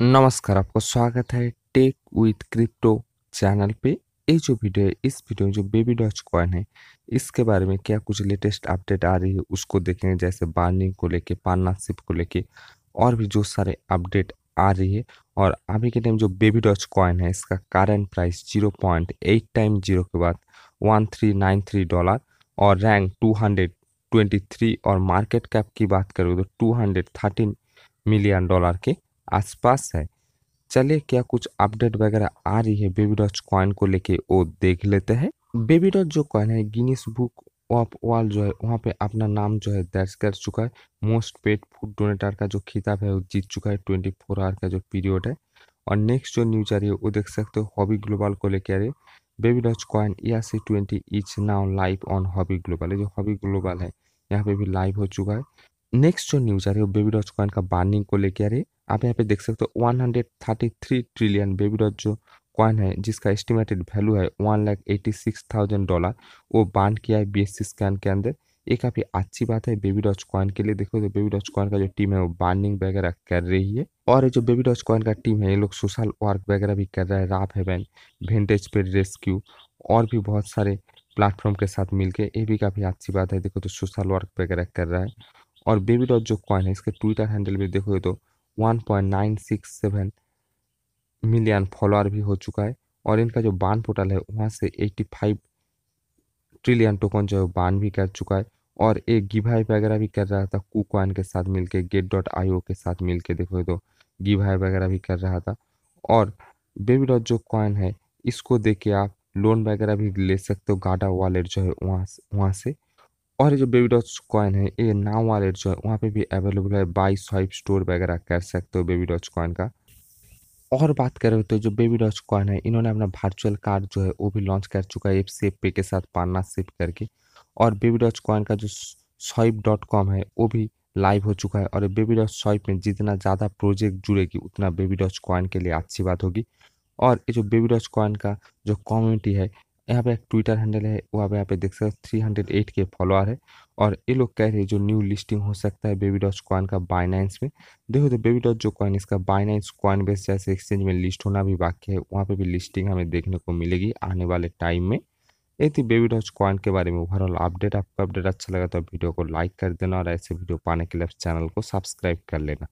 नमस्कार आपको स्वागत है टेक विथ क्रिप्टो चैनल पे ये जो वीडियो है इस वीडियो में जो बेबी डॉच कॉइन है इसके बारे में क्या कुछ लेटेस्ट अपडेट आ रही है उसको देखेंगे जैसे बार्निंग को लेके पार्टनरशिप को लेके और भी जो सारे अपडेट आ रही है और अभी के टाइम जो बेबी डॉच कॉइन है इसका current price zero point eight time zero के बाद one three nine three dollar और rank two hundred twenty three और मार्केट कैप की बात करें तो two hundred thirteen million dollar के आसपास है चलिए क्या कुछ अपडेट वगैरह आ रही है बेबी डॉच कॉइन को लेके वो देख लेते हैं बेबी डॉच जो कॉइन है गिनीस बुक ऑफ वर्ल्ड जो है वहाँ पे अपना नाम जो है दर्ज कर चुका है मोस्ट पेड फूड डोनेटर का जो खिताब है वो जीत चुका है ट्वेंटी फोर आवर का जो पीरियड है और नेक्स्ट जो न्यूज आ रही है वो देख सकते हो हॉबी ग्लोबल को लेकर आ रही है बेबी डॉच कॉइन या C twenty each now live on Hobby Global जो हॉबी ग्लोबल है यहाँ पे भी लाइव हो चुका है नेक्स्ट जो न्यूज आ रही है वो बेबी डॉच कॉइन का बार्निंग को लेकर आ रही है आप यहाँ पे देख सकते हो 133 trillion baby Doge coin है जिसका एस्टिमेटेड वैल्यू है one lakh eighty six thousand dollar वो बांट किया है बी स्कैन के अंदर ये काफ़ी अच्छी बात है बेबी डॉच कॉइन के लिए देखो तो बेबी डॉच कॉइन का जो टीम है वो बार्निंग वगैरह कर रही है और ये जो बेबी डॉच कॉइन का टीम है ये लोग सोशल वर्क वगैरह भी कर रहा है राफ हेवन वेंटेज पे रेस्क्यू और भी बहुत सारे प्लेटफॉर्म के साथ मिलके ये भी काफ़ी अच्छी बात है देखो तो सोशल वर्क वगैरह कर रहा है और बेबी डॉच जो कॉइन है इसके ट्विटर हैंडल भी देखो तो 1.967 मिलियन फॉलोअर भी हो चुका है और इनका जो बान पोर्टल है वहाँ से 85 ट्रिलियन टोकन जो है बान भी कर चुका है और एक गिवाई वगैरह भी कर रहा था कू कॉइन के साथ मिलके गेट डॉट आई के साथ मिलके देखो तो गिवाई वगैरह भी कर रहा था और बेबी डॉट जो कॉइन है इसको दे के आप लोन वगैरह भी ले सकते हो गाडा वॉलेट जो है वहाँ से वहाँ से और ये जो बेबी डॉच कॉइन है ये नाव वॉलेट जो है वहाँ पे भी अवेलेबल है बाई स्वाइप स्टोर वगैरह कर सकते हो बेबी डॉच कॉइन का और बात करें तो जो बेबी डॉच कॉइन है इन्होंने अपना वर्चुअल कार्ड जो है वो भी लॉन्च कर चुका है एफ सी पे के साथ पार्टनरशिप करके और बेबी डॉच कॉइन का जो स्वाइप डॉट कॉम है वो भी लाइव हो चुका है और बेबी डॉच स्वाइप में जितना ज़्यादा प्रोजेक्ट जुड़ेगी उतना बेबी डॉच कॉइन के लिए अच्छी बात होगी और ये जो बेबी डॉच कॉइन का जो कम्युनिटी है यहाँ पे एक ट्विटर हैंडल है वहाँ पे यहाँ पे देख सकते three hundred eight K follower है और ये लोग कह रहे हैं जो न्यू लिस्टिंग हो सकता है बेबी डॉट कॉइन का बाइनाइंस में देखो तो बेबी डॉट जो कॉइन इसका बाइनाइंस कॉइन बेस जैसे एक्सचेंज में लिस्ट होना भी बाकी है वहाँ पे भी लिस्टिंग हमें देखने को मिलेगी आने वाले टाइम में ये थी बेबी डॉट कॉइन के बारे में ओवरऑल अपडेट आपको अपडेट अच्छा लगा तो वीडियो को लाइक कर देना और ऐसे वीडियो पाने के लिए चैनल को सब्सक्राइब कर लेना